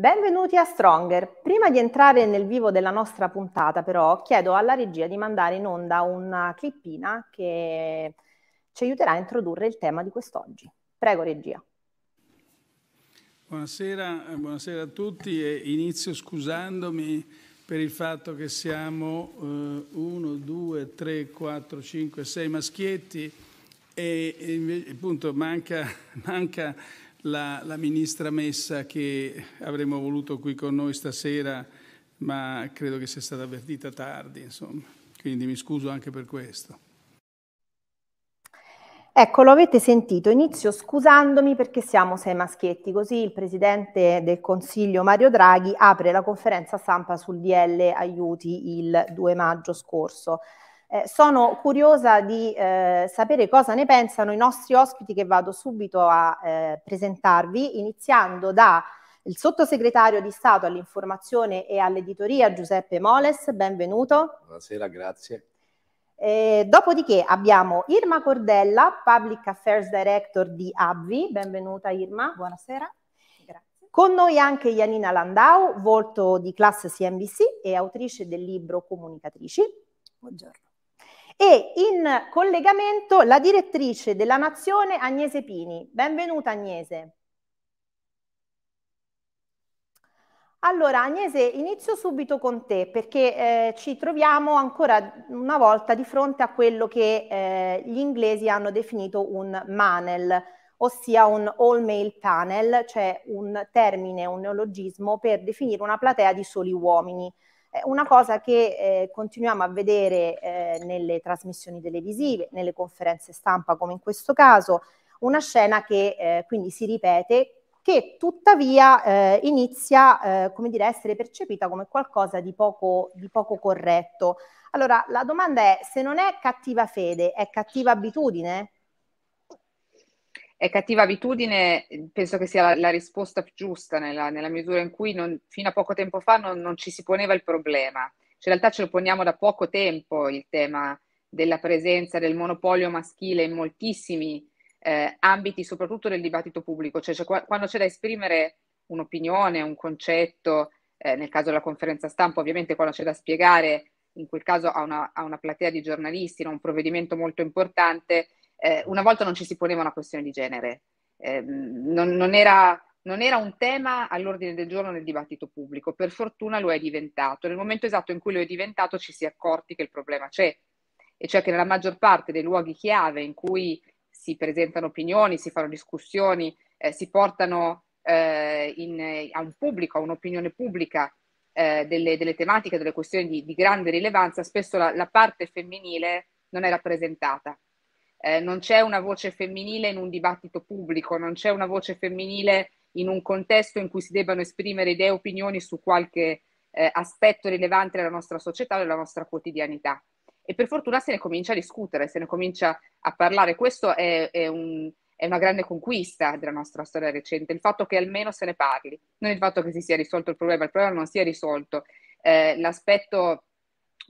Benvenuti a Stronger. Prima di entrare nel vivo della nostra puntata, però, chiedo alla regia di mandare in onda una clippina che ci aiuterà a introdurre il tema di quest'oggi. Prego, regia. Buonasera, eh, buonasera a tutti e inizio scusandomi per il fatto che siamo 1, 2, 3, 4, 5, 6 maschietti e, e appunto manca, manca la, la ministra Messa che avremmo voluto qui con noi stasera, ma credo che sia stata avvertita tardi, insomma. Quindi mi scuso anche per questo. Ecco, lo avete sentito, inizio scusandomi perché siamo sei maschietti, così il Presidente del Consiglio Mario Draghi apre la conferenza stampa sul DL Aiuti il 2 maggio scorso. Eh, sono curiosa di eh, sapere cosa ne pensano i nostri ospiti che vado subito a eh, presentarvi, iniziando dal sottosegretario di Stato all'informazione e all'editoria Giuseppe Moles, benvenuto. Buonasera, grazie. dopodiché abbiamo Irma Cordella, Public Affairs Director di ABVI, benvenuta Irma. Buonasera. Con noi anche Janina Landau, volto di classe CNBC e autrice del libro Comunicatrici. Buongiorno e in collegamento la direttrice della Nazione Agnese Pini. Benvenuta Agnese. Allora Agnese, inizio subito con te perché eh, ci troviamo ancora una volta di fronte a quello che eh, gli inglesi hanno definito un manel, ossia un all male panel, cioè un termine, un neologismo per definire una platea di soli uomini. È una cosa che eh, continuiamo a vedere eh, nelle trasmissioni televisive, nelle conferenze stampa come in questo caso, una scena che eh, quindi si ripete, che tuttavia eh, inizia eh, come dire, a essere percepita come qualcosa di poco, di poco corretto. Allora, la domanda è, se non è cattiva fede, è cattiva abitudine? È cattiva abitudine, penso che sia la, la risposta più giusta nella, nella misura in cui non, fino a poco tempo fa non, non, ci si poneva il problema. Cioè, in realtà ce lo poniamo da poco tempo il tema della presenza del monopolio maschile in moltissimi eh, ambiti, soprattutto del dibattito pubblico. Cioè, cioè, quando c'è da esprimere un'opinione, un concetto, eh, nel caso della conferenza stampa, ovviamente quando c'è da spiegare, in quel caso a una, a una platea di giornalisti, no? un provvedimento molto importante, eh, una volta non ci si poneva una questione di genere, eh, non, non, era, non, era, un tema all'ordine del giorno nel dibattito pubblico, per fortuna lo è diventato. Nel momento esatto in cui lo è diventato ci si è accorti che il problema c'è, e cioè che nella maggior parte dei luoghi chiave in cui si presentano opinioni, si fanno discussioni, eh, si portano eh, in, eh, a un pubblico, a un'opinione pubblica eh, delle, delle, tematiche, delle questioni di, di grande rilevanza, spesso la, la, parte femminile non è rappresentata eh, non c'è una voce femminile in un dibattito pubblico, non c'è una voce femminile in un contesto in cui si debbano esprimere idee e opinioni su qualche eh, aspetto rilevante della nostra società o della nostra quotidianità. E per fortuna se ne comincia a discutere, se ne comincia a parlare. Questo è, è, un, è una grande conquista della nostra storia recente, il fatto che almeno se ne parli, non il fatto che si sia risolto il problema, il problema non si è risolto. Eh, l'aspetto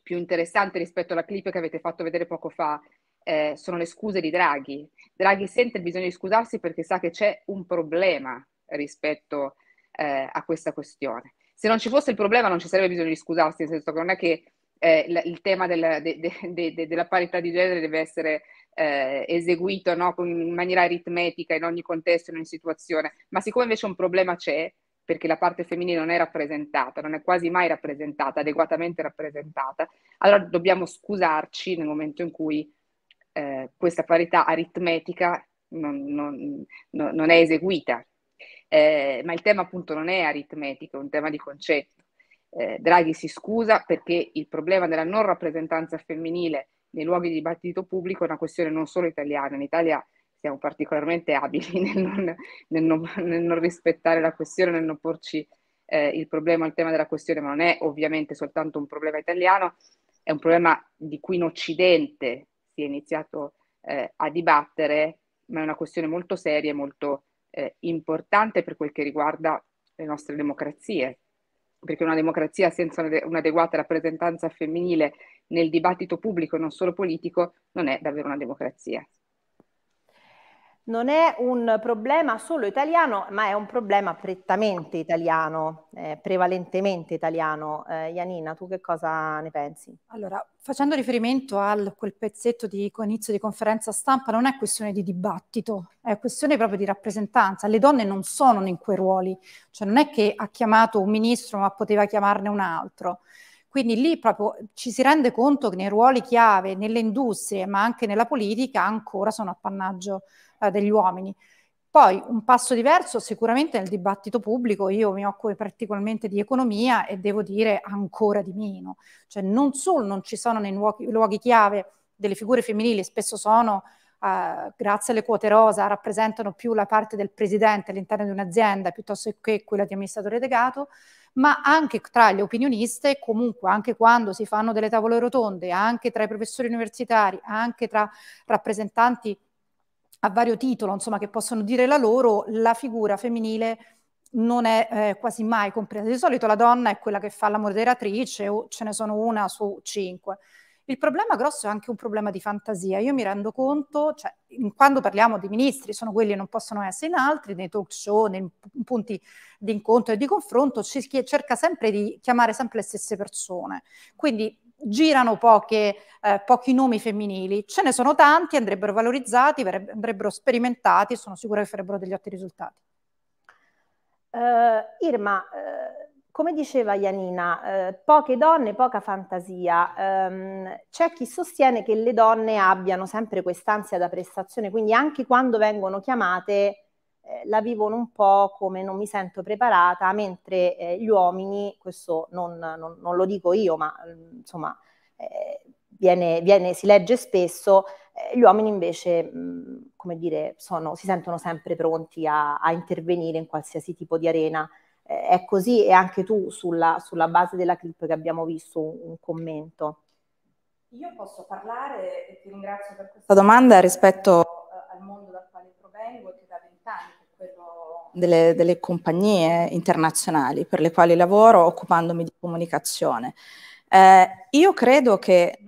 più interessante rispetto alla clip che avete fatto vedere poco fa eh, sono le scuse di Draghi. Draghi sente il bisogno di scusarsi perché sa che c'è un problema rispetto eh, a questa questione. Se non ci fosse il problema non ci sarebbe bisogno di scusarsi, nel senso che non è che eh, il, il tema della, de, de, de, della parità di genere deve essere eh, eseguito no? in maniera aritmetica in ogni contesto, in ogni situazione, ma siccome invece un problema c'è, perché la parte femminile non è rappresentata, non è quasi mai rappresentata, adeguatamente rappresentata, allora dobbiamo scusarci nel momento in cui eh, questa parità aritmetica non, non, non è eseguita. Eh, ma il tema appunto non è aritmetico, è un tema di concetto. Eh, Draghi si scusa perché il problema della non rappresentanza femminile nei luoghi di dibattito pubblico è una questione non solo italiana, in Italia siamo particolarmente abili nel non, nel non, nel non rispettare la questione, nel non porci eh, il problema, il tema della questione, ma non è ovviamente soltanto un problema italiano, è un problema di cui in Occidente si è iniziato eh, a dibattere, ma è una questione molto seria e molto eh, importante per quel che riguarda le nostre democrazie, perché una democrazia senza un'adeguata rappresentanza femminile nel dibattito pubblico e non solo politico non è davvero una democrazia non è un problema solo italiano, ma è un problema prettamente italiano, eh, prevalentemente italiano. Eh, Janina, tu che cosa ne pensi? Allora, facendo riferimento a quel pezzetto di inizio di conferenza stampa, non è questione di dibattito, è questione proprio di rappresentanza. Le donne non sono in quei ruoli, cioè non è che ha chiamato un ministro ma poteva chiamarne un altro. Quindi lì proprio ci si rende conto che nei ruoli chiave, nelle industrie, ma anche nella politica, ancora sono appannaggio eh, degli uomini. Poi un passo diverso sicuramente nel dibattito pubblico, io mi occupo particolarmente di economia e devo dire ancora di meno, cioè non solo non ci sono nei luoghi, luoghi chiave delle figure femminili, spesso sono eh, grazie alle quote rosa rappresentano più la parte del presidente all'interno di un'azienda piuttosto che quella di amministratore delegato, ma anche tra gli opinioniste, comunque anche quando si fanno delle tavole rotonde, anche tra i professori universitari, anche tra rappresentanti a vario titolo, insomma, che possono dire la loro, la figura femminile non è eh, quasi mai compresa. Di solito la donna è quella che fa la moderatrice o ce ne sono una su cinque. Il problema grosso è anche un problema di fantasia. Io mi rendo conto, cioè, quando parliamo di ministri, sono quelli che non possono essere in altri, nei talk show, nei punti di incontro e di confronto, si cerca sempre di chiamare sempre le stesse persone. Quindi girano poche, eh, pochi nomi femminili, ce ne sono tanti, andrebbero valorizzati, andrebbero sperimentati, sono sicura che farebbero degli ottimi risultati. Uh, Irma, uh come diceva Janina, eh, poche donne, poca fantasia. Ehm, c'è chi sostiene che le donne abbiano sempre quest'ansia da prestazione, quindi anche quando vengono chiamate eh, la vivono un po' come non mi sento preparata, mentre eh, gli uomini, questo non, non, non, lo dico io, ma mm, insomma eh, viene, viene, si legge spesso, eh, gli uomini invece, mh, mm, come dire, sono, si sentono sempre pronti a, a intervenire in qualsiasi tipo di arena è così e anche tu sulla, sulla, base della clip che abbiamo visto un, un commento. Io posso parlare e ti ringrazio per questa domanda rispetto eh, al mondo dal quale provengo e che da vent'anni è quello delle, delle, compagnie internazionali per le quali lavoro occupandomi di comunicazione. Eh, io credo che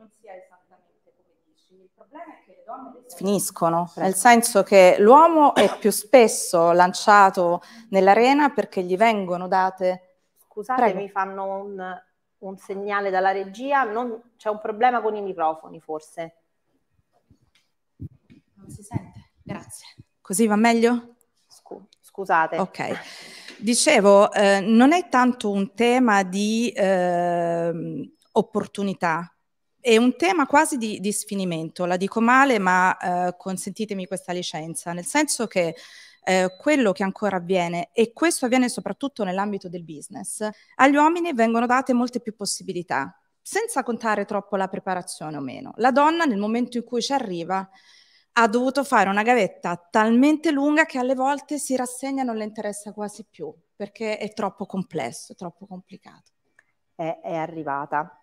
finiscono, nel certo. senso che l'uomo è più spesso lanciato nell'arena perché gli vengono date... Scusate, Prego. mi fanno un, un segnale dalla regia, non, c'è un problema con i microfoni forse. Non si sente, grazie. Così va meglio? Scu- scusate. Ok, dicevo, eh, non è tanto un tema di eh, opportunità, è un tema quasi di, di sfinimento, la dico male, ma eh, consentitemi questa licenza, nel senso che eh, quello che ancora avviene, e questo avviene soprattutto nell'ambito del business, agli uomini vengono date molte più possibilità, senza contare troppo la preparazione o meno. La donna, nel momento in cui ci arriva, ha dovuto fare una gavetta talmente lunga che alle volte si rassegna e non le interessa quasi più, perché è troppo complesso, troppo complicato. È, è arrivata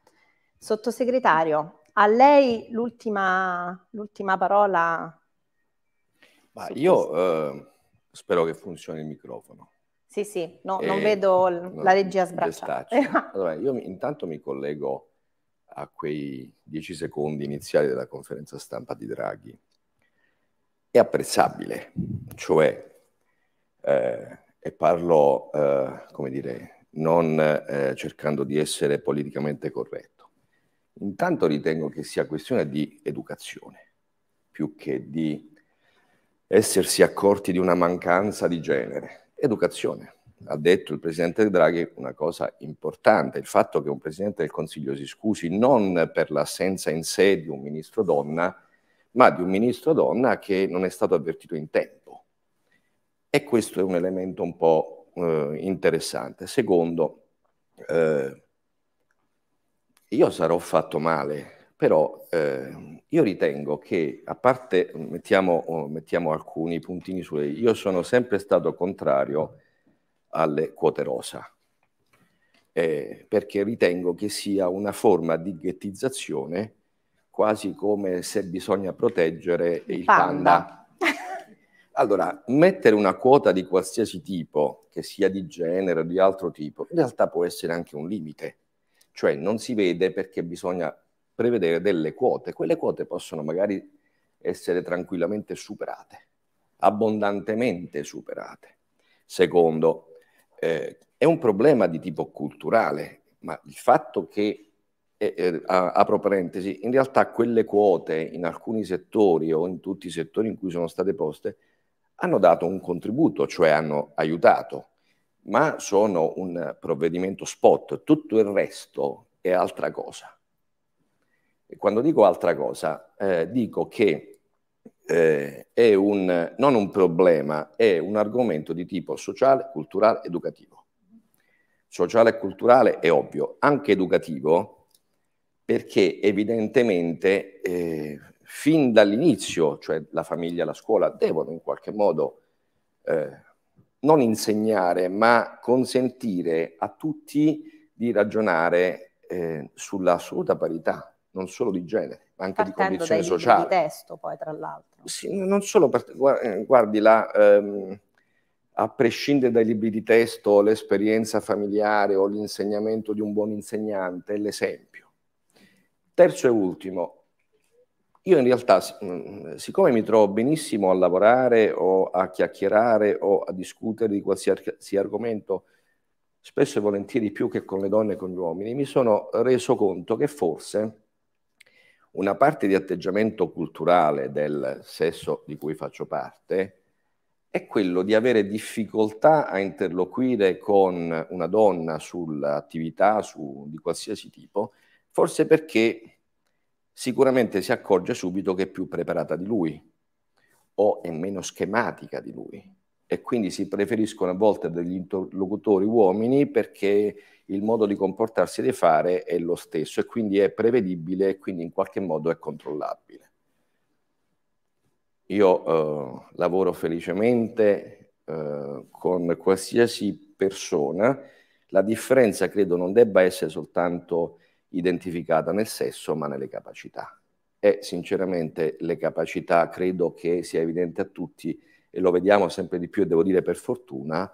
Sottosegretario, a lei l'ultima, l'ultima parola. Ma io eh, spero che funzioni il microfono. Sì, sì, no, non vedo l- la regia sbracciata. allora, io mi, intanto mi collego a quei dieci secondi iniziali della conferenza stampa di Draghi. È apprezzabile, cioè, eh, e parlo, eh, come dire, non eh, cercando di essere politicamente corretto. Intanto ritengo che sia questione di educazione, più che di essersi accorti di una mancanza di genere. Educazione. Ha detto il Presidente Draghi una cosa importante, il fatto che un Presidente del Consiglio si scusi non per l'assenza in sé di un Ministro donna, ma di un Ministro donna che non è stato avvertito in tempo. E questo è un elemento un po' eh, interessante. Secondo, eh, io sarò fatto male, però eh, io ritengo che, a parte, mettiamo, mettiamo alcuni puntini su lei, io sono sempre stato contrario alle quote rosa, eh, perché ritengo che sia una forma di ghettizzazione, quasi come se bisogna proteggere il, il panda. panda. allora, mettere una quota di qualsiasi tipo, che sia di genere o di altro tipo, in realtà può essere anche un limite cioè non si vede perché bisogna prevedere delle quote. Quelle quote possono magari essere tranquillamente superate, abbondantemente superate. Secondo, eh, è un problema di tipo culturale, ma il fatto che eh, eh apro parentesi, in realtà quelle quote in alcuni settori o in tutti i settori in cui sono state poste hanno dato un contributo, cioè hanno aiutato ma sono un provvedimento spot, tutto il resto è altra cosa. E quando dico altra cosa, eh, dico che eh, è un, non un problema, è un argomento di tipo sociale, culturale, educativo. Sociale e culturale è ovvio, anche educativo, perché evidentemente eh, fin dall'inizio, cioè la famiglia e la scuola, devono in qualche modo eh, non insegnare, ma consentire a tutti di ragionare eh, sull'assoluta parità, non solo di genere, ma anche Partendo di condizione sociale. Di testo, poi, tra l'altro. Sì, non solo, per, eh, guardi, la, ehm, a prescindere dai libri di testo, l'esperienza familiare o l'insegnamento di un buon insegnante l'esempio. Terzo e ultimo, io in realtà, mm, mm, siccome mi trovo benissimo a lavorare o a chiacchierare o a discutere di qualsiasi argomento, spesso e volentieri più che con le donne e con gli uomini, mi sono reso conto che forse una parte di atteggiamento culturale del sesso di cui faccio parte è quello di avere difficoltà a interloquire con una donna sull'attività su, di qualsiasi tipo, forse perché sicuramente si accorge subito che è più preparata di lui o è meno schematica di lui e quindi si preferiscono a volte degli interlocutori uomini perché il modo di comportarsi e di fare è lo stesso e quindi è prevedibile e quindi in qualche modo è controllabile. Io eh, lavoro felicemente eh, con qualsiasi persona, la differenza credo non debba essere soltanto identificata nel sesso ma nelle capacità. E sinceramente le capacità credo che sia evidente a tutti e lo vediamo sempre di più e devo dire per fortuna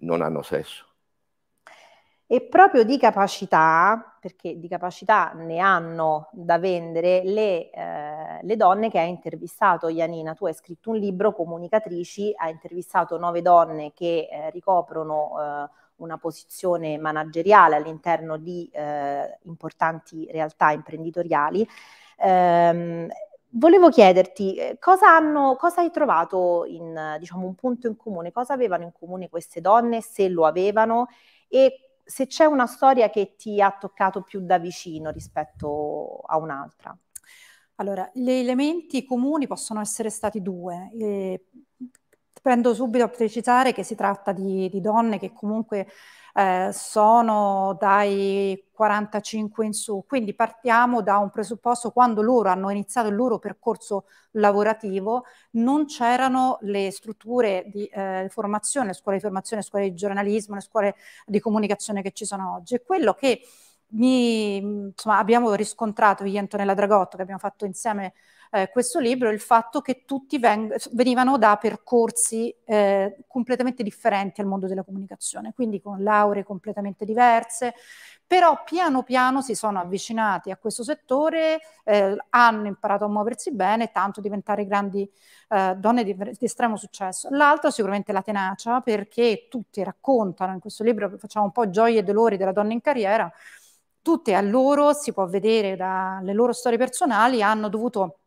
non hanno sesso. E proprio di capacità, perché di capacità ne hanno da vendere le, eh, le donne che hai intervistato, Janina, Tu hai scritto un libro, Comunicatrici, hai intervistato nove donne che eh, ricoprono... Eh, una posizione manageriale all'interno di eh, importanti realtà imprenditoriali. Ehm, volevo chiederti eh, cosa, hanno, cosa hai trovato in diciamo, un punto in comune, cosa avevano in comune queste donne, se lo avevano e se c'è una storia che ti ha toccato più da vicino rispetto a un'altra. Allora, gli elementi comuni possono essere stati due. Eh, Prendo subito a precisare che si tratta di, di donne che comunque eh, sono dai 45 in su, quindi partiamo da un presupposto quando loro hanno iniziato il loro percorso lavorativo non c'erano le strutture di eh, formazione, scuole di formazione, scuole di giornalismo, le scuole di comunicazione che ci sono oggi. quello che mi, insomma, abbiamo riscontrato io e Antonella Dragotto che abbiamo fatto insieme eh, questo libro il fatto che tutti veng- venivano da percorsi eh, completamente differenti al mondo della comunicazione, quindi con lauree completamente diverse, però piano piano si sono avvicinati a questo settore, eh, hanno imparato a muoversi bene, tanto diventare grandi eh, donne di, di, estremo successo. L'altro sicuramente la tenacia, perché tutti raccontano in questo libro, facciamo un po' gioie e dolori della donna in carriera, tutte a loro, si può vedere dalle loro storie personali, hanno dovuto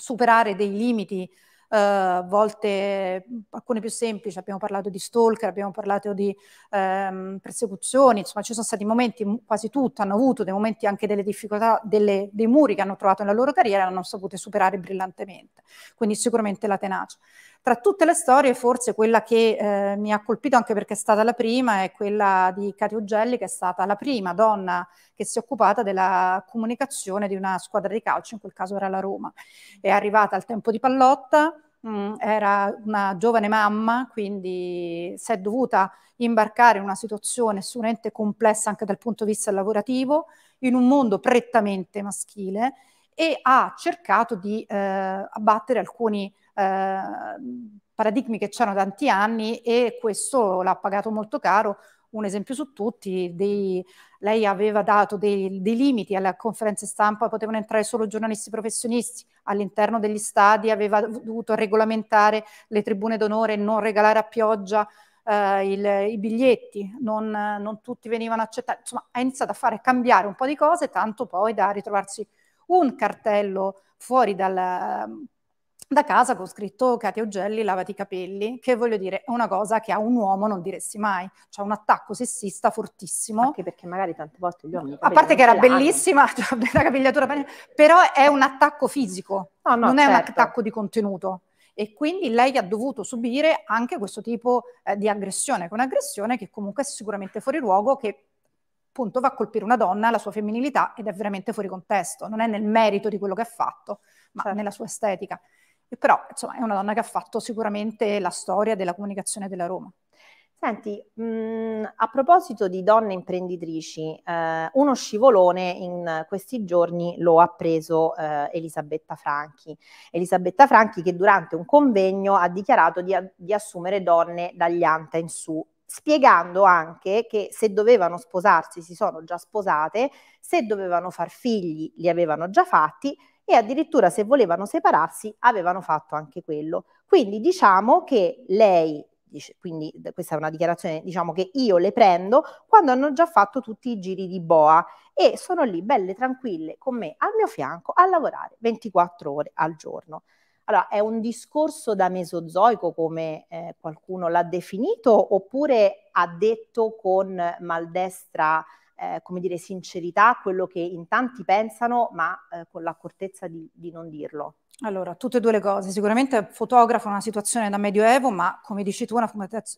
superare dei limiti, eh, volte alcune più semplici, abbiamo parlato di stalker, abbiamo parlato di ehm, persecuzioni, insomma ci sono stati momenti, quasi tutti hanno avuto dei momenti anche delle difficoltà, delle, dei muri che hanno trovato nella loro carriera e hanno saputo superare brillantemente, quindi sicuramente la tenacia. Tra tutte le storie forse quella che eh, mi ha colpito anche perché è stata la prima è quella di Cati Ugelli che è stata la prima donna che si è occupata della comunicazione di una squadra di calcio, in quel caso era la Roma. È arrivata al tempo di Pallotta, mh, mm, era una giovane mamma, quindi si è dovuta imbarcare in una situazione assolutamente complessa anche dal punto di vista lavorativo, in un mondo prettamente maschile e ha cercato di eh, abbattere alcuni Ehm, paradigmi che c'erano tanti anni e questo l'ha pagato molto caro. Un esempio su tutti, dei, lei aveva dato dei, dei limiti alle conferenze stampa, potevano entrare solo giornalisti professionisti all'interno degli stadi, aveva dovuto regolamentare le tribune d'onore, non regalare a pioggia eh, il, i biglietti, non, non tutti venivano accettati. Insomma, ha iniziato a fare cambiare un po' di cose, tanto poi da ritrovarsi un cartello fuori dal da casa con scritto Katia Ugelli lavati i capelli, che voglio dire è una cosa che a un uomo non diresti mai, cioè un attacco sessista fortissimo. Anche perché magari tante volte gli uomini... A parte che era bellissima, cioè, la capigliatura, però è un attacco fisico, no, no, non certo. è un certo. attacco di contenuto. E quindi lei ha dovuto subire anche questo tipo eh, di aggressione, che è un'aggressione che comunque è sicuramente fuori luogo, che appunto va a colpire una donna, la sua femminilità, ed è veramente fuori contesto, non è nel merito di quello che ha fatto, ma certo. nella sua estetica però insomma è una donna che ha fatto sicuramente la storia della comunicazione della Roma. Senti, mh, mm, a proposito di donne imprenditrici, eh, uno scivolone in questi giorni lo ha preso eh, Elisabetta Franchi. Elisabetta Franchi che durante un convegno ha dichiarato di, di assumere donne dagli anta in su spiegando anche che se dovevano sposarsi si sono già sposate, se dovevano far figli li avevano già fatti, e addirittura se volevano separarsi avevano fatto anche quello. Quindi diciamo che lei quindi questa è una dichiarazione, diciamo che io le prendo quando hanno già fatto tutti i giri di boa e sono lì belle tranquille con me al mio fianco a lavorare 24 ore al giorno. Allora, è un discorso da mesozoico come eh, qualcuno l'ha definito oppure ha detto con maldestra eh, come dire, sincerità quello che in tanti pensano, ma eh, con l'accortezza di, di non dirlo. Allora, tutte e due le cose. Sicuramente fotografa una situazione da medioevo, ma come dici tu, una,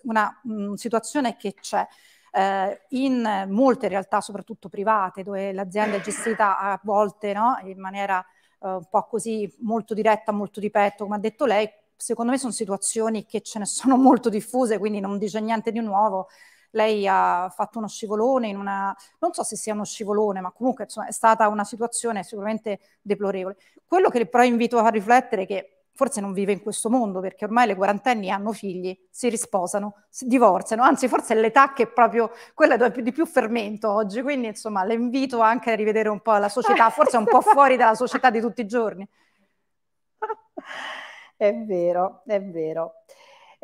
una mh, mm, situazione che c'è eh, in molte realtà, soprattutto private, dove l'azienda è gestita a volte no, in maniera eh, un po' così molto diretta, molto di petto, come ha detto lei. Secondo me sono situazioni che ce ne sono molto diffuse, quindi non dice niente di nuovo, lei ha fatto uno scivolone in una, non so se sia uno scivolone, ma comunque insomma, è stata una situazione sicuramente deplorevole. Quello che però invito a riflettere è che forse non vive in questo mondo perché ormai le quarantenni hanno figli, si risposano, si divorziano, anzi forse è l'età che è proprio quella dove di più fermento oggi, quindi insomma le invito anche a rivedere un po' la società, forse un po' fuori dalla società di tutti i giorni. È vero, è vero.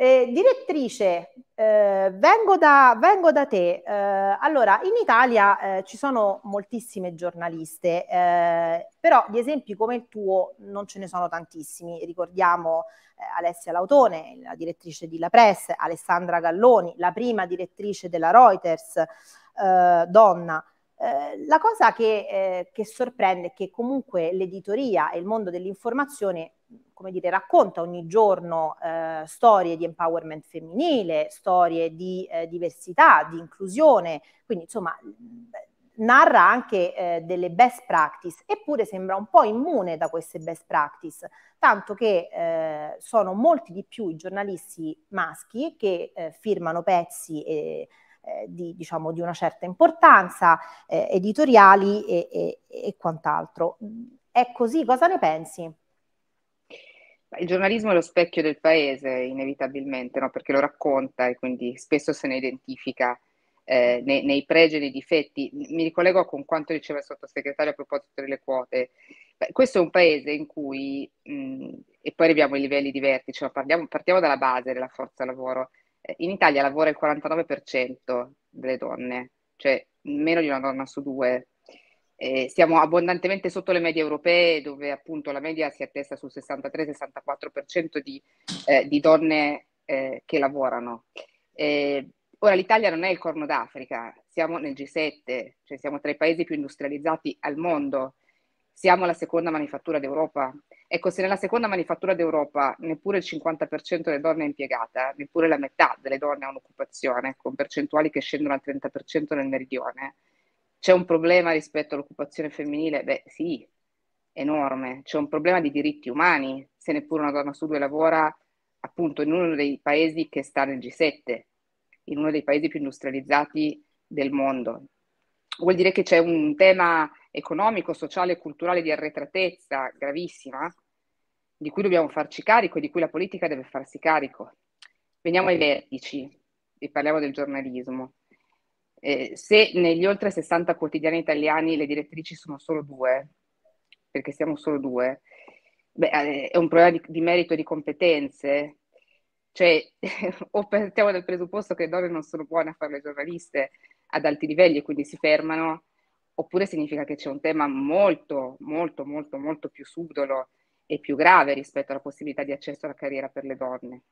Eh, direttrice, eh, vengo, da, vengo, da, te. Eh, allora, in Italia eh, ci sono moltissime giornaliste, eh, però di esempi come il tuo non ce ne sono tantissimi. Ricordiamo eh, Alessia Lautone, la direttrice di La Press, Alessandra Galloni, la prima direttrice della Reuters, donna. la cosa che, che sorprende è che comunque l'editoria e il mondo dell'informazione come dire, racconta ogni giorno eh, storie di empowerment femminile, storie di eh, diversità, di inclusione, quindi insomma narra anche eh, delle best practice, eppure sembra un po' immune da queste best practice, tanto che eh, sono molti di più i giornalisti maschi che eh, firmano pezzi e, eh, di, diciamo, di, una certa importanza, eh, editoriali e, e, e quant'altro. È così, cosa ne pensi? Il giornalismo è lo specchio del paese, inevitabilmente, no? perché lo racconta e quindi spesso se ne identifica eh, nei, nei, pregi e nei difetti. Mi ricollego con quanto diceva il sottosegretario a proposito delle quote. Beh, questo è un paese in cui, mh, mm, e poi arriviamo ai livelli di vertice, ma parliamo, partiamo dalla base della forza lavoro. Eh, in Italia lavora il 49% delle donne, cioè meno di una donna su due eh, siamo abbondantemente sotto le medie europee, dove appunto la media si attesta sul 63-64% di, eh, di donne eh, che lavorano. Eh, ora l'Italia non è il corno d'Africa, siamo nel G7, cioè siamo tra i paesi più industrializzati al mondo, siamo la seconda manifattura d'Europa. Ecco, se nella seconda manifattura d'Europa neppure il 50% delle donne è impiegata, neppure la metà delle donne ha un'occupazione, con percentuali che scendono al 30% nel meridione, c'è un problema rispetto all'occupazione femminile? Beh, sì, enorme. C'è un problema di diritti umani, se neppure una donna su due lavora appunto in uno dei paesi che sta nel G7, in uno dei paesi più industrializzati del mondo. Vuol dire che c'è un tema economico, sociale e culturale di arretratezza gravissima di cui dobbiamo farci carico e di cui la politica deve farsi carico. Veniamo ai vertici e parliamo del giornalismo. Eh, se negli oltre 60 quotidiani italiani le direttrici sono solo due, perché siamo solo due, beh, eh, è un problema di, di merito e di competenze. Cioè, o partiamo dal presupposto che le donne non sono buone a fare le giornaliste ad alti livelli e quindi si fermano, oppure significa che c'è un tema molto, molto, molto, molto più subdolo e più grave rispetto alla possibilità di accesso alla carriera per le donne.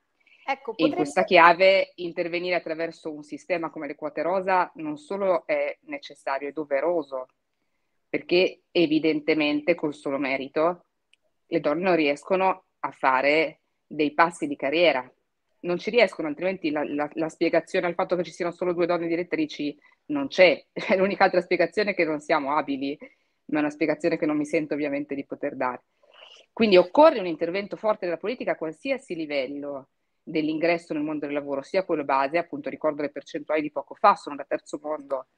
Ecco, potrebbe... In questa chiave intervenire attraverso un sistema come le quote rosa non solo è necessario, è doveroso, perché evidentemente col solo merito le donne non riescono a fare dei passi di carriera, non ci riescono, altrimenti la, la, la spiegazione al fatto che ci siano solo due donne direttrici non c'è, l'unica altra spiegazione è che non siamo abili, ma è una spiegazione che non mi sento ovviamente di poter dare. Quindi occorre un intervento forte della politica a qualsiasi livello, dell'ingresso nel mondo del lavoro, sia quello base, appunto ricordo le percentuali di poco fa, sono da terzo mondo,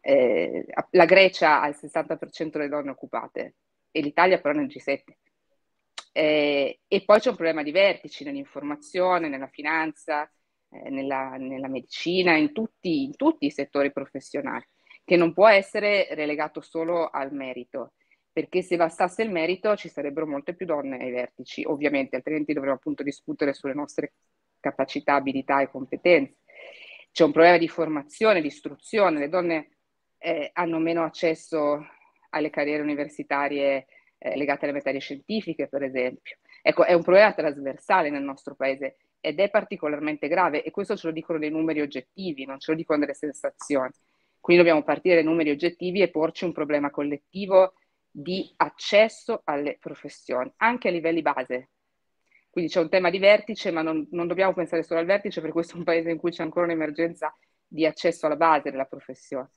eh, la Grecia ha il 60% delle donne occupate e l'Italia però nel G7. Eh, e poi c'è un problema di vertici nell'informazione, nella finanza, eh, nella, nella, medicina, in tutti, in tutti i settori professionali, che non può essere relegato solo al merito perché se bastasse il merito ci sarebbero molte più donne ai vertici, ovviamente, altrimenti dovremmo appunto discutere sulle nostre capacità, abilità e competenze. C'è un problema di formazione, di istruzione, le donne eh, hanno meno accesso alle carriere universitarie eh, legate alle materie scientifiche, per esempio. Ecco, è un problema trasversale nel nostro paese ed è particolarmente grave e questo ce lo dicono dei numeri oggettivi, non ce lo dicono delle sensazioni. Quindi dobbiamo partire dai numeri oggettivi e porci un problema collettivo di accesso alle professioni, anche a livelli base. Quindi c'è un tema di vertice, ma non, non dobbiamo pensare solo al vertice, perché questo è un paese in cui c'è ancora un'emergenza di accesso alla base della professione.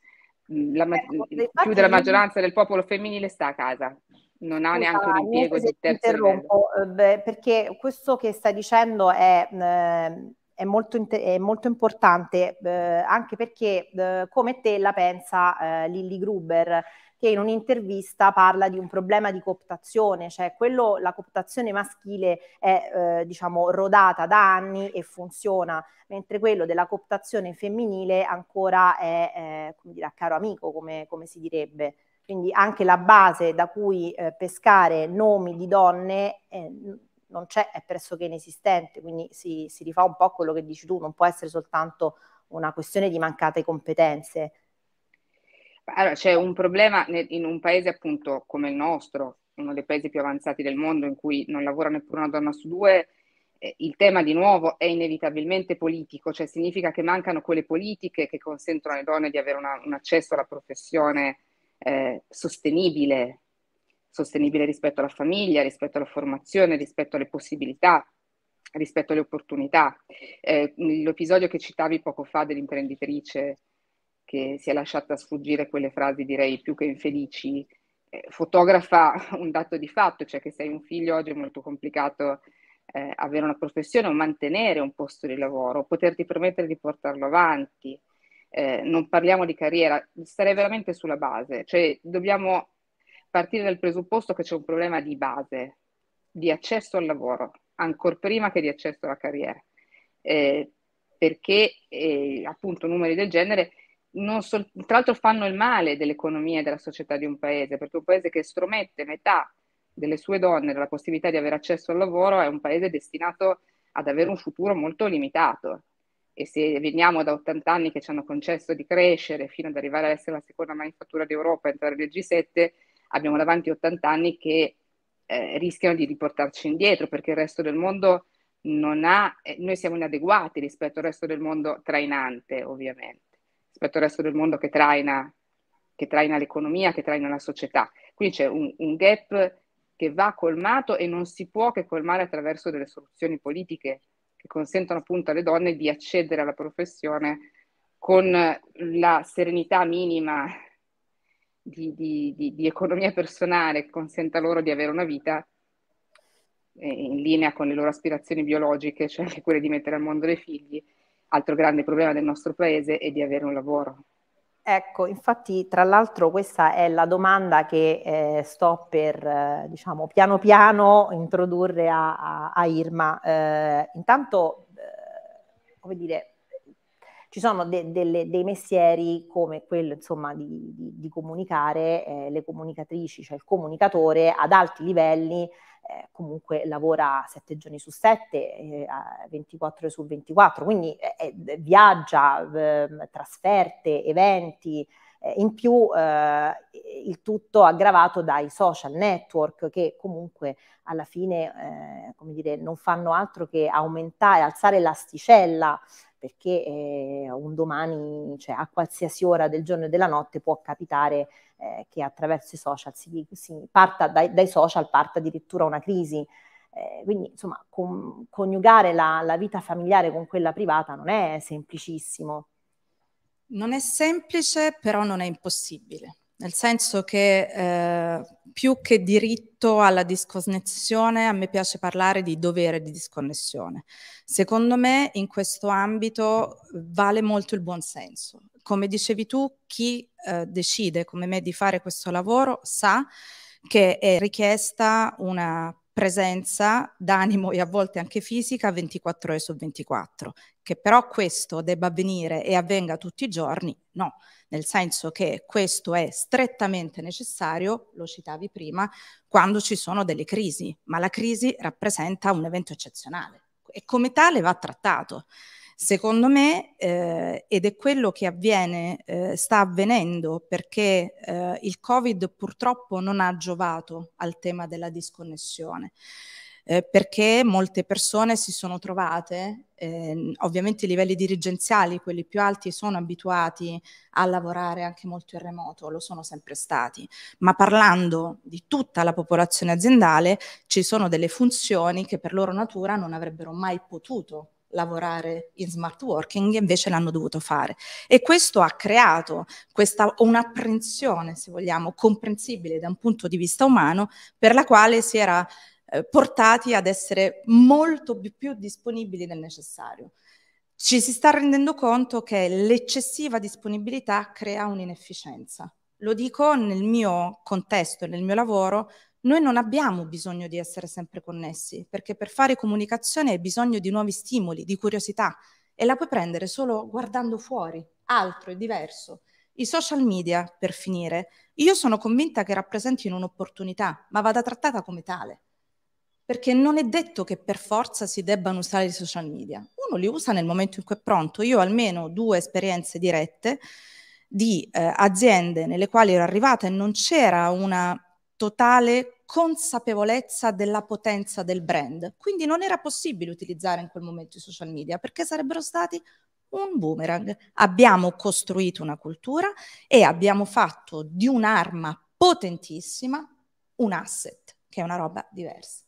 Mm, la, ecco, più della maggioranza del popolo femminile sta a casa, non ha esatto, neanche un impiego di terzo interrompo, eh, beh, perché questo che stai dicendo è... Eh, è molto, è molto, importante eh, anche perché come te la pensa eh, Gruber che in un'intervista parla di un problema di cooptazione, cioè quello, la cooptazione maschile è eh, diciamo rodata da anni e funziona, mentre quello della cooptazione femminile ancora è eh, come dire, a caro amico, come, come si direbbe. Quindi anche la base da cui eh, pescare nomi di donne eh, non c'è, è pressoché inesistente, quindi si, si rifà un po' a quello che dici tu, non può essere soltanto una questione di mancate competenze. Allora, c'è un problema in un paese appunto come il nostro, uno dei paesi più avanzati del mondo in cui non lavora neppure una donna su due, eh, il tema di nuovo è inevitabilmente politico, cioè significa che mancano quelle politiche che consentono alle donne di avere una, un accesso alla professione eh, sostenibile, sostenibile rispetto alla famiglia, rispetto alla formazione, rispetto alle possibilità, rispetto alle opportunità. Eh, l'episodio che citavi poco fa dell'imprenditrice che si è lasciata sfuggire quelle frasi, direi più che infelici, eh, fotografa un dato di fatto, cioè che sei un figlio oggi è molto complicato eh, avere una professione o mantenere un posto di lavoro, poterti permettere di portarlo avanti. Eh, non parliamo di carriera, starei veramente sulla base, cioè dobbiamo partire dal presupposto che c'è un problema di base, di accesso al lavoro, ancora prima che di accesso alla carriera. Eh, perché eh, appunto numeri del genere sol- tra l'altro fanno il male dell'economia e della società di un paese, perché un paese che stromette metà delle sue donne dalla possibilità di avere accesso al lavoro è un paese destinato ad avere un futuro molto limitato. E se veniamo da 80 anni che ci hanno concesso di crescere fino ad arrivare ad essere la seconda manifattura d'Europa, entrare nel G7, abbiamo davanti 80 anni che eh, rischiano di riportarci indietro perché il resto del mondo non ha, eh, noi siamo inadeguati rispetto al resto del mondo trainante ovviamente rispetto al resto del mondo che traina, che traina l'economia, che traina la società. Quindi c'è un, un gap che va colmato e non si può che colmare attraverso delle soluzioni politiche che consentono appunto alle donne di accedere alla professione con la serenità minima di, di, di, di, economia personale che consenta loro di avere una vita eh, in linea con le loro aspirazioni biologiche, cioè anche quelle di mettere al mondo dei figli, altro grande problema del nostro paese è di avere un lavoro. Ecco, infatti, tra l'altro, questa è la domanda che eh, sto per, eh, diciamo, piano piano introdurre a, a, a Irma. Eh, intanto, eh, come dire, ci sono de, delle, dei mestieri come quello, insomma, di, di, di comunicare eh, le comunicatrici, cioè il comunicatore ad alti livelli, eh, comunque lavora sette giorni su sette, eh, 24 ore su 24, quindi eh, eh viaggia, ehm, trasferte, eventi, eh, in più il tutto aggravato dai social network che comunque alla fine come dire, non fanno altro che aumentare, alzare l'asticella perché eh, un domani, cioè a qualsiasi ora del giorno e della notte, può capitare eh, che attraverso i social si, si parta dai, dai, social, parta addirittura una crisi. Eh, quindi insomma, con, coniugare la, la vita familiare con quella privata non è semplicissimo. Non è semplice, però non è impossibile nel senso che eh, più che diritto alla disconnessione, a me piace parlare di dovere di disconnessione. Secondo me in questo ambito vale molto il buon senso. Come dicevi tu, chi eh, decide come me di fare questo lavoro sa che è richiesta una presenza d'animo e a volte anche fisica 24 ore su 24, che però questo debba avvenire e avvenga tutti i giorni, no nel senso che questo è strettamente necessario, lo citavi prima, quando ci sono delle crisi, ma la crisi rappresenta un evento eccezionale e come tale va trattato. Secondo me, eh, ed è quello che avviene, eh, sta avvenendo perché eh, il Covid purtroppo non ha giovato al tema della disconnessione. Eh, perché molte persone si sono trovate, eh, ovviamente i livelli dirigenziali, quelli più alti, sono abituati a lavorare anche molto in remoto, lo sono sempre stati, ma parlando di tutta la popolazione aziendale ci sono delle funzioni che per loro natura non avrebbero mai potuto lavorare in smart working, invece l'hanno dovuto fare. E questo ha creato questa, un'apprensione, se vogliamo, comprensibile da un punto di vista umano, per la quale si era eh, portati ad essere molto più disponibili del necessario. Ci si sta rendendo conto che l'eccessiva disponibilità crea un'inefficienza. Lo dico nel mio contesto, e nel mio lavoro, noi non abbiamo bisogno di essere sempre connessi, perché per fare comunicazione hai bisogno di nuovi stimoli, di curiosità, e la puoi prendere solo guardando fuori, altro e diverso. I social media, per finire, io sono convinta che rappresentino un'opportunità, ma vada trattata come tale perché non è detto che per forza si debbano usare i social media. Uno li usa nel momento in cui è pronto. Io ho almeno due esperienze dirette di eh, aziende nelle quali ero arrivata e non c'era una totale consapevolezza della potenza del brand. Quindi non era possibile utilizzare in quel momento i social media perché sarebbero stati un boomerang. Abbiamo costruito una cultura e abbiamo fatto di un'arma potentissima un asset, che è una roba diversa.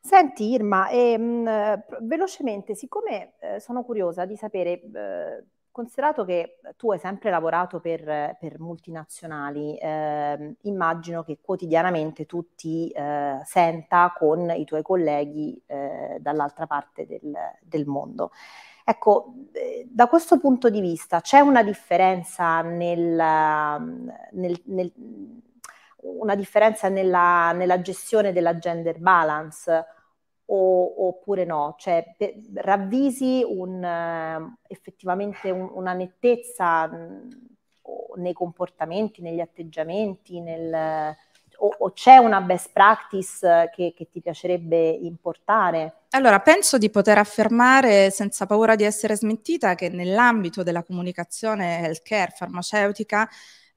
Senti Irma, e, ehm, velocemente, siccome eh, sono curiosa di sapere, eh, considerato che tu hai sempre lavorato per, per multinazionali, eh, immagino che quotidianamente tu ti eh, senta con i tuoi colleghi eh, dall'altra parte del, del mondo. Ecco, eh, da questo punto di vista c'è una differenza nel, ehm, nel, nel una differenza nella, nella, gestione della gender balance o, oppure no? Cioè, per, ravvisi un, eh, effettivamente un, una nettezza mm, nei comportamenti, negli atteggiamenti, nel, o, o, c'è una best practice che, che ti piacerebbe importare? Allora, penso di poter affermare senza paura di essere smentita che nell'ambito della comunicazione healthcare farmaceutica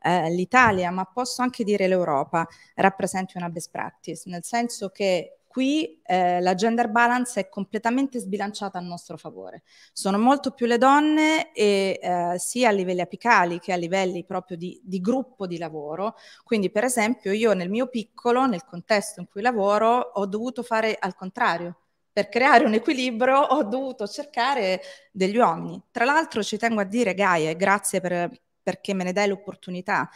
eh, l'Italia, ma posso anche dire l'Europa, rappresenti una best practice, nel senso che qui eh, la gender balance è completamente sbilanciata a nostro favore. Sono molto più le donne e, eh, sia a livelli apicali che a livelli proprio di, di, gruppo di lavoro. Quindi per esempio io nel mio piccolo, nel contesto in cui lavoro, ho dovuto fare al contrario. Per creare un equilibrio ho dovuto cercare degli uomini. Tra l'altro ci tengo a dire Gaia, e grazie per, perché me ne dai l'opportunità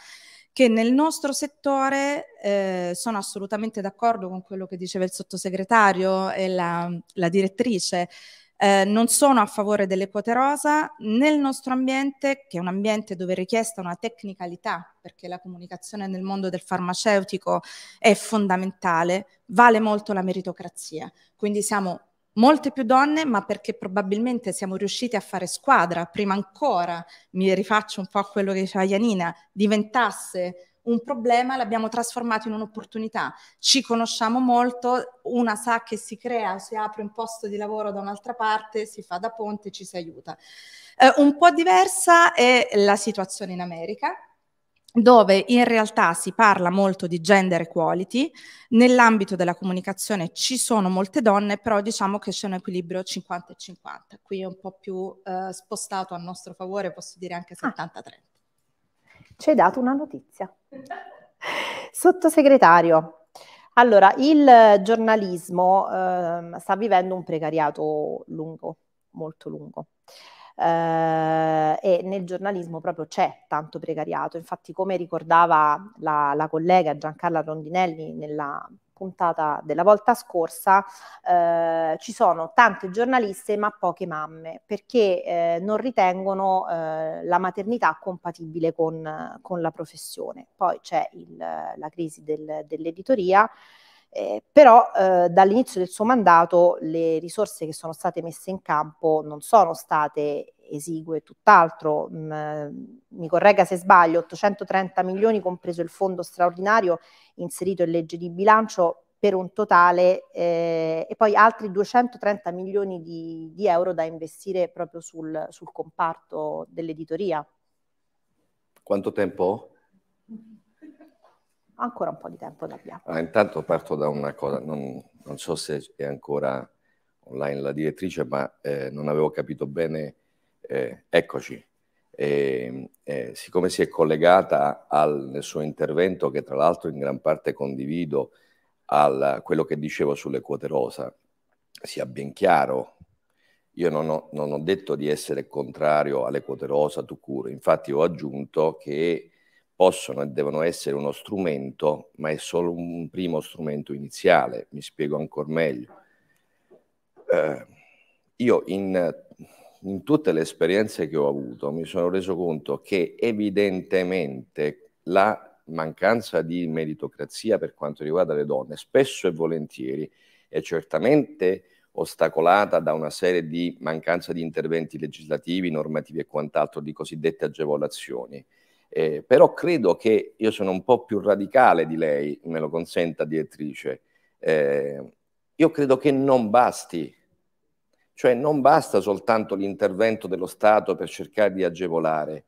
che nel nostro settore eh, sono assolutamente d'accordo con quello che diceva il sottosegretario e la, la direttrice. Eh, non sono a favore delle quote rosa nel nostro ambiente, che è un ambiente dove è richiesta una tecnicalità, perché la comunicazione nel mondo del farmaceutico è fondamentale, vale molto la meritocrazia. Quindi siamo molte più donne, ma perché probabilmente siamo riusciti a fare squadra, prima ancora, mi rifaccio un po' a quello che diceva Janina, diventasse un problema l'abbiamo trasformato in un'opportunità. Ci conosciamo molto, una sa che si crea, si apre un posto di lavoro da un'altra parte, si fa da ponte, ci si aiuta. Eh, un po' diversa è la situazione in America, dove in realtà si parla molto di gender equality, nell'ambito della comunicazione ci sono molte donne, però diciamo che c'è un equilibrio 50 e 50, qui è un po' più eh, spostato a nostro favore, posso dire anche 70 ah. 30. Ci hai dato una notizia. Sottosegretario, allora il giornalismo eh, sta vivendo un precariato lungo, molto lungo. Eh, e nel giornalismo proprio c'è tanto precariato. Infatti, come ricordava la, la collega Giancarla Rondinelli nella puntata della volta scorsa, eh, ci sono tante giornaliste ma poche mamme perché eh, non ritengono eh, la maternità compatibile con, con, la professione. Poi c'è il, la crisi del, dell'editoria eh, però eh, dall'inizio del suo mandato le risorse che sono state messe in campo non sono state esigue, tutt'altro, mh, mm, eh, mi corregga se sbaglio, 830 milioni compreso il fondo straordinario inserito in legge di bilancio per un totale eh, e poi altri 230 milioni di, di euro da investire proprio sul, sul comparto dell'editoria. Quanto tempo? ancora un po' di tempo da abbiamo. Ah, intanto parto da una cosa, non, non, so se è ancora online la direttrice, ma eh, non avevo capito bene, eh, eccoci. E, ehm, eh, siccome si è collegata al nel suo intervento, che tra l'altro in gran parte condivido, a quello che dicevo sulle quote rosa, sia ben chiaro, io non ho, non ho detto di essere contrario alle quote rosa tu cure, infatti ho aggiunto che possono e devono essere uno strumento, ma è solo un primo strumento iniziale, mi spiego ancora meglio. Eh, io in, in tutte le esperienze che ho avuto mi sono reso conto che evidentemente la mancanza di meritocrazia per quanto riguarda le donne, spesso e volentieri è certamente ostacolata da una serie di mancanza di interventi legislativi, normativi e quant'altro, di cosiddette agevolazioni, eh, però credo che io sono un po' più radicale di lei, me lo consenta direttrice. Eh, io credo che non basti, cioè non basta soltanto l'intervento dello Stato per cercare di agevolare,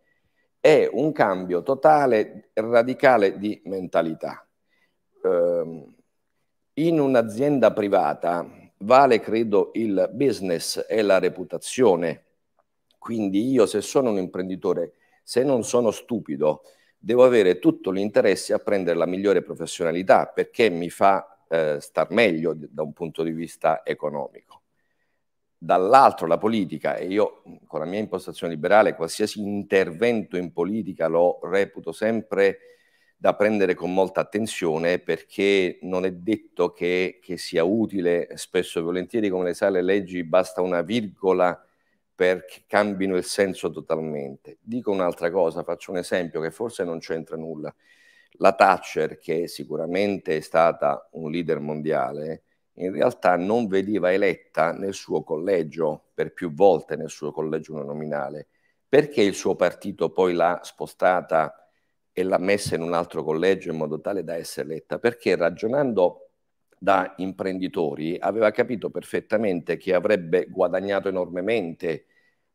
è un cambio totale e radicale di mentalità. Eh, in un'azienda privata vale, credo, il business e la reputazione. Quindi io se sono un imprenditore se non sono stupido, devo avere tutto l'interesse a prendere la migliore professionalità perché mi fa eh, star meglio da un punto di vista economico. Dall'altro la politica, e io mm, con la mia impostazione liberale qualsiasi intervento in politica lo reputo sempre da prendere con molta attenzione perché non è detto che, che sia utile, spesso e volentieri come le sale leggi basta una virgola perché cambino il senso totalmente. Dico un'altra cosa, faccio un esempio che forse non c'entra nulla. La Thatcher, che sicuramente è stata un leader mondiale, in realtà non veniva eletta nel suo collegio, per più volte nel suo collegio uninominale, perché il suo partito poi l'ha spostata e l'ha messa in un altro collegio in modo tale da essere eletta? Perché ragionando da imprenditori aveva capito perfettamente che avrebbe guadagnato enormemente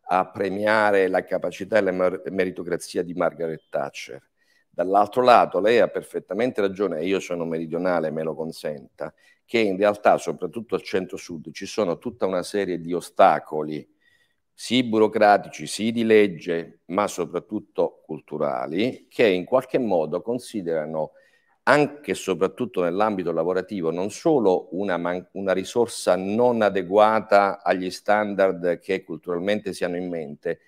a premiare la capacità e la meritocrazia di Margaret Thatcher. Dall'altro lato, lei ha perfettamente ragione, io sono meridionale, me lo consenta, che in realtà, soprattutto al centro-sud, ci sono tutta una serie di ostacoli, sì burocratici, sì di legge, ma soprattutto culturali, che in qualche modo considerano anche e soprattutto nell'ambito lavorativo, non solo una, man- una, risorsa non adeguata agli standard che culturalmente si hanno in mente,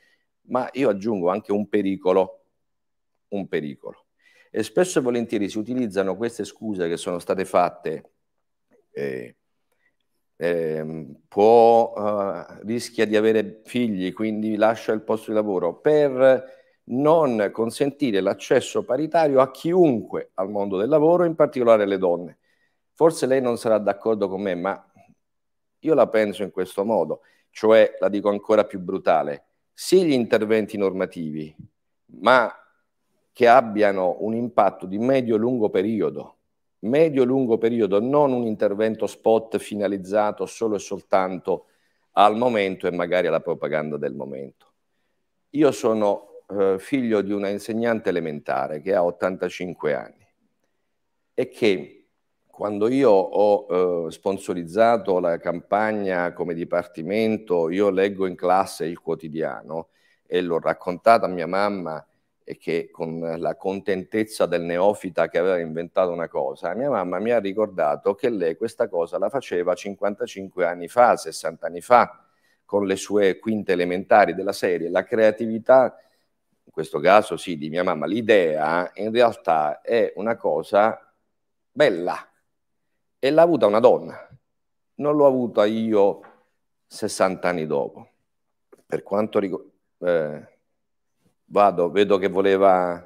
ma io aggiungo anche un pericolo, un pericolo. E spesso e volentieri si utilizzano queste scuse che sono state fatte, eh, eh, può, eh, rischia di avere figli, quindi lascia il posto di lavoro, per non consentire l'accesso paritario a chiunque al mondo del lavoro, in particolare alle donne. Forse lei non sarà d'accordo con me, ma io la penso in questo modo, cioè la dico ancora più brutale, sì gli interventi normativi, ma che abbiano un impatto di medio-lungo periodo, medio-lungo periodo, non un intervento spot finalizzato solo e soltanto al momento e magari alla propaganda del momento. Io sono eh, figlio di una insegnante elementare che ha 85 anni e che quando io ho eh, sponsorizzato la campagna come dipartimento, io leggo in classe il quotidiano e l'ho raccontata a mia mamma e che con la contentezza del neofita che aveva inventato una cosa, mia mamma mi ha ricordato che lei questa cosa la faceva 55 anni fa, 60 anni fa, con le sue quinte elementari della serie. La creatività in questo caso sì, di mia mamma, l'idea in realtà è una cosa bella e l'ha avuta una donna, non l'ho avuta io 60 anni dopo. Per quanto riguarda... Eh, vado, vedo che voleva...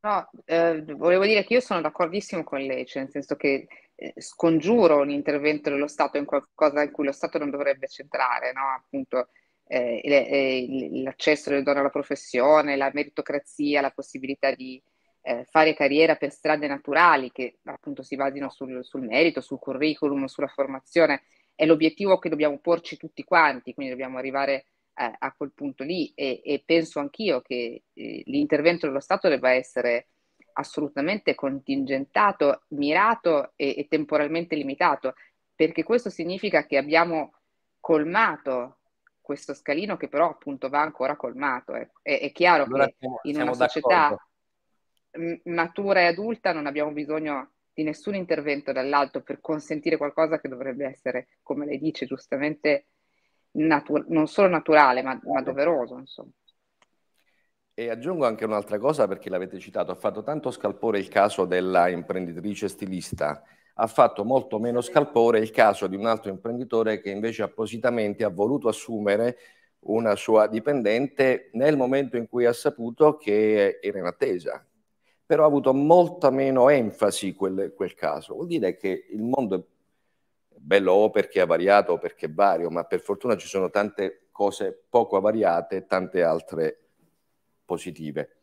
No, eh, volevo dire che io sono d'accordissimo con lei, cioè nel senso che eh, scongiuro un intervento dello Stato in qualcosa in cui lo Stato non dovrebbe centrare, no? appunto eh, eh l'accesso delle donne alla professione, la meritocrazia, la possibilità di eh, fare carriera per strade naturali che appunto si basino sul, sul, merito, sul curriculum, sulla formazione, è l'obiettivo che dobbiamo porci tutti quanti, quindi dobbiamo arrivare eh, a quel punto lì e, e penso anch'io che eh, l'intervento dello Stato debba essere assolutamente contingentato, mirato e, e temporalmente limitato, perché questo significa che abbiamo colmato questo scalino che però appunto va ancora colmato. Eh. È, è, chiaro allora, che in una società d'accordo. matura e adulta non abbiamo bisogno di nessun intervento dall'alto per consentire qualcosa che dovrebbe essere, come lei dice giustamente, natu- non solo naturale ma, ma certo. doveroso. Insomma. E aggiungo anche un'altra cosa perché l'avete citato, ha fatto tanto scalpore il caso della imprenditrice stilista ha fatto molto meno scalpore il caso di un altro imprenditore che invece appositamente ha voluto assumere una sua dipendente nel momento in cui ha saputo che era in attesa. Però ha avuto molta meno enfasi quel, quel caso. Vuol dire che il mondo è bello o perché è variato o perché è vario, ma per fortuna ci sono tante cose poco avariate e tante altre positive.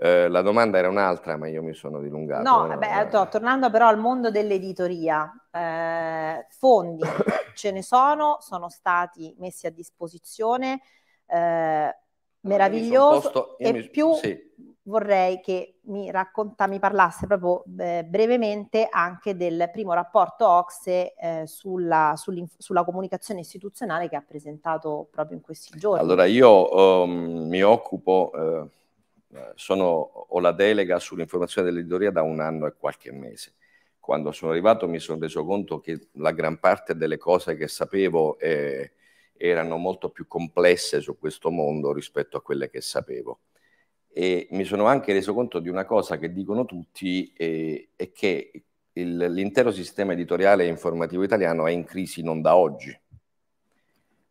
Eh, la domanda era un'altra, ma io mi sono dilungato. No, beh, no. Eh. tornando però al mondo dell'editoria, eh, fondi ce ne sono, sono stati messi a disposizione, eh, meraviglioso, posto, e mi, più sì. vorrei che mi, racconta, mi parlasse proprio eh, brevemente anche del primo rapporto Ocse sulla, sulla, comunicazione istituzionale che ha presentato proprio in questi giorni. Allora, io um, mi occupo eh, sono, ho la delega sull'informazione dell'editoria da un anno e qualche mese. Quando sono arrivato mi sono reso conto che la gran parte delle cose che sapevo eh, erano molto più complesse su questo mondo rispetto a quelle che sapevo. E mi sono anche reso conto di una cosa che dicono tutti eh, è che il, l'intero sistema editoriale e informativo italiano è in crisi non da oggi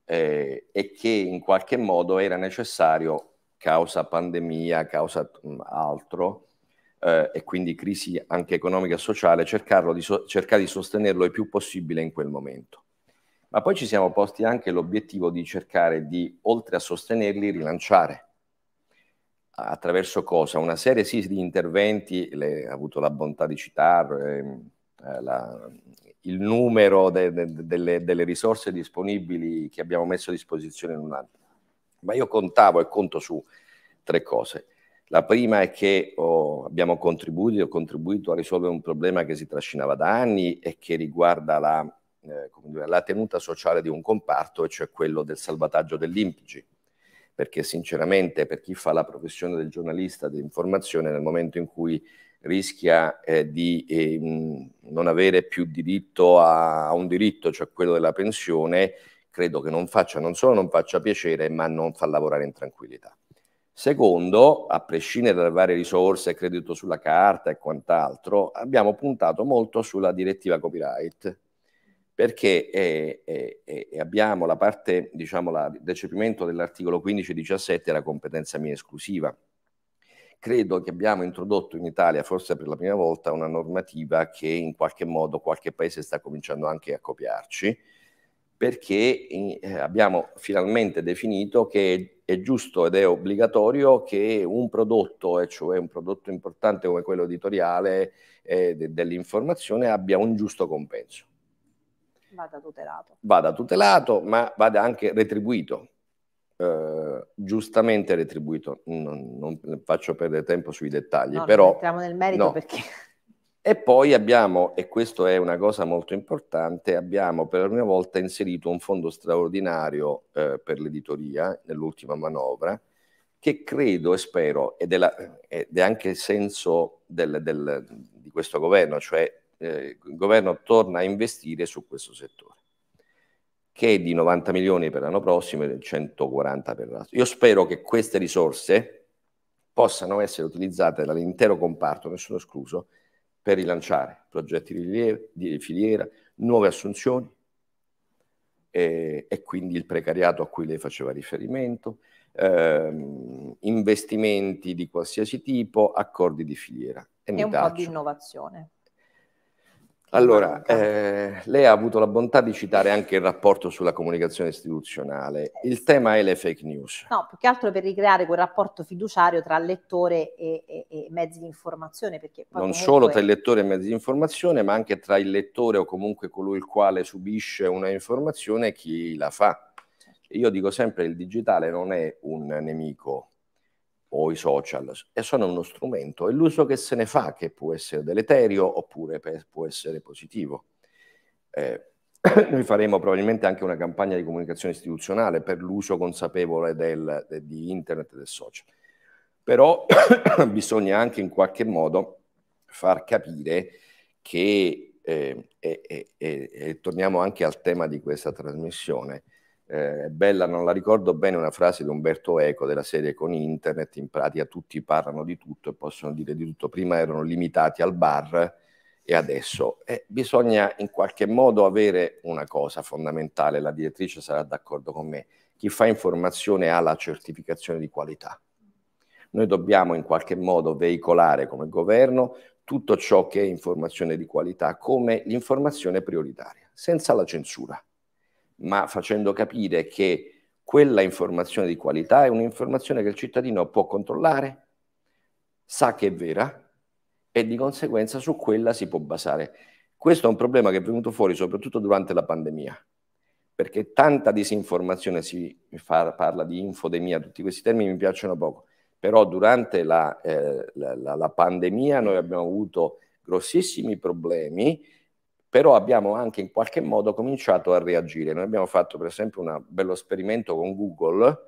eh, e che in qualche modo era necessario causa pandemia, causa altro, eh, e quindi crisi anche economica e sociale, di so- cercare di sostenerlo il più possibile in quel momento. Ma poi ci siamo posti anche l'obiettivo di cercare di, oltre a sostenerli, rilanciare. Attraverso cosa? Una serie sì, di interventi, le, ha avuto la bontà di citare, ehm, eh, la, il numero de, de, de, delle, delle, risorse disponibili che abbiamo messo a disposizione in una ma io contavo e conto su tre cose. La prima è che oh, abbiamo contribuito, ho contribuito, a risolvere un problema che si trascinava da anni e che riguarda la, eh, dire, la tenuta sociale di un comparto, e cioè quello del salvataggio dell'impici. Perché sinceramente per chi fa la professione del giornalista dell'informazione, nel momento in cui rischia eh, di eh, non avere più diritto a, a un diritto, cioè quello della pensione, credo che non faccia, non solo non faccia piacere, ma non fa lavorare in tranquillità. Secondo, a prescindere dalle varie risorse, credito sulla carta e quant'altro, abbiamo puntato molto sulla direttiva copyright, perché è, è, è, abbiamo la parte, diciamo, la, il recepimento dell'articolo 15 e 17 era competenza mia esclusiva. Credo che abbiamo introdotto in Italia, forse per la prima volta, una normativa che in qualche modo qualche paese sta cominciando anche a copiarci, perché eh, abbiamo finalmente definito che è giusto ed è obbligatorio che un prodotto, e cioè un prodotto importante come quello editoriale eh, de dell'informazione, abbia un giusto compenso. Vada tutelato. Vada tutelato, ma vada anche retribuito. Eh, giustamente retribuito, non, non, faccio perdere tempo sui dettagli, no, però... Entriamo nel merito no, perché... E poi abbiamo, e questo è una cosa molto importante, abbiamo per la prima volta inserito un fondo straordinario eh, per l'editoria nell'ultima manovra, che credo e spero, ed è, la, ed è anche il senso del, del, di questo governo, cioè eh, il governo torna a investire su questo settore, che è di 90 milioni per l'anno prossimo e 140 per l'altro. Io spero che queste risorse possano essere utilizzate dall'intero comparto, nessuno escluso, per rilanciare progetti di, rilievo, di filiera, nuove assunzioni eh, e quindi il precariato a cui lei faceva riferimento, ehm, investimenti di qualsiasi tipo, accordi di filiera. E, e un po' di innovazione. Allora, eh, lei ha avuto la bontà di citare anche il rapporto sulla comunicazione istituzionale. Il tema è le fake news. No, più che altro per ricreare quel rapporto fiduciario tra lettore e, e, e mezzi di informazione. non comunque... solo tra il lettore e mezzi di informazione, ma anche tra il lettore o comunque colui il quale subisce una informazione e chi la fa. Certo. Io dico sempre che il digitale non è un nemico, o i social e sono uno strumento, è l'uso che se ne fa che può essere deleterio oppure può essere positivo. Eh, noi faremo probabilmente anche una campagna di comunicazione istituzionale per l'uso consapevole del, de, di internet e del social. Però bisogna anche in qualche modo far capire che, eh, e, e, e torniamo anche al tema di questa trasmissione, eh, bella, non la ricordo bene, una frase di Umberto Eco della serie con internet, in pratica tutti parlano di tutto e possono dire di tutto, prima erano limitati al bar e adesso eh, bisogna in qualche modo avere una cosa fondamentale, la direttrice sarà d'accordo con me, chi fa informazione ha la certificazione di qualità. Noi dobbiamo in qualche modo veicolare come governo tutto ciò che è informazione di qualità come l'informazione prioritaria, senza la censura ma facendo capire che quella informazione di qualità è un'informazione che il cittadino può controllare, sa che è vera e di conseguenza su quella si può basare. Questo è un problema che è venuto fuori soprattutto durante la pandemia, perché tanta disinformazione si fa, parla di infodemia, tutti questi termini mi piacciono poco, però durante la, eh, la, la pandemia noi abbiamo avuto grossissimi problemi però abbiamo anche in qualche modo cominciato a reagire. Noi abbiamo fatto per esempio un bello esperimento con Google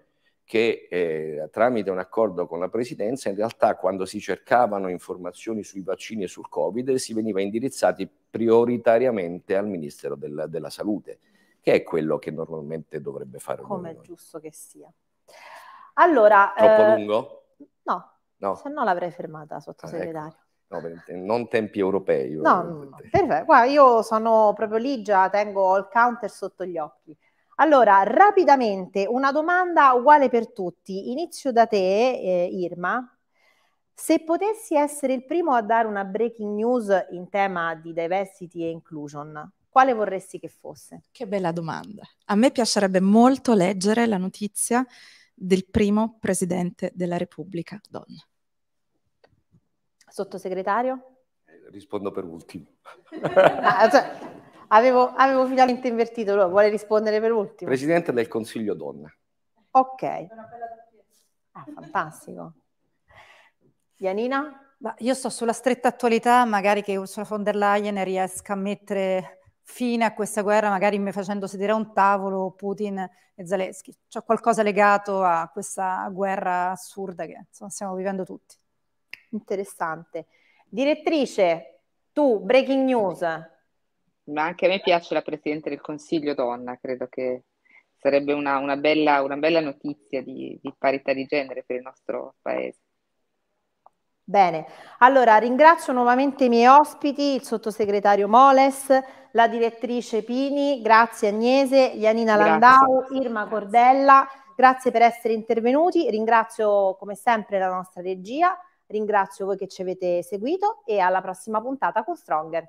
che eh, tramite un accordo con la Presidenza in realtà quando si cercavano informazioni sui vaccini e sul Covid si veniva indirizzati prioritariamente al Ministero della, della Salute, che è quello che normalmente dovrebbe fare. Come è giusto che sia. Allora, Troppo eh, lungo? No, no. se no l'avrei fermata, sottosegretario. Ah, ecco. No, non tempi europei. No, perfetto. Guarda, io sono proprio lì, già tengo il counter sotto gli occhi. Allora, rapidamente, una domanda uguale per tutti. Inizio da te, eh, Irma. Se potessi essere il primo a dare una breaking news in tema di diversity e inclusion, quale vorresti che fosse? Che bella domanda. A me piacerebbe molto leggere la notizia del primo presidente della Repubblica donna. Sottosegretario? Eh, rispondo per ultimo. ah, cioè, avevo, avevo, finalmente invertito, vuole rispondere per ultimo. Presidente del Consiglio Donna. Ok. Ah, fantastico. Janina? Ma io sto sulla stretta attualità, magari che Ursula von der Leyen riesca a mettere fine a questa guerra, magari mi facendo sedere a un tavolo Putin e Zelensky. C'è qualcosa legato a questa guerra assurda che insomma, stiamo vivendo tutti. Interessante. Direttrice, tu, breaking news. Ma anche a me piace la Presidente del Consiglio donna, credo che sarebbe una, una, bella, una bella, notizia di, di parità di genere per il nostro Paese. Bene, allora ringrazio nuovamente i miei ospiti, il sottosegretario Moles, la direttrice Pini, grazie Agnese, Janina Landau, Irma Cordella, grazie per essere intervenuti, ringrazio come sempre la nostra regia Ringrazio voi che ci avete seguito e alla prossima puntata con Stronger.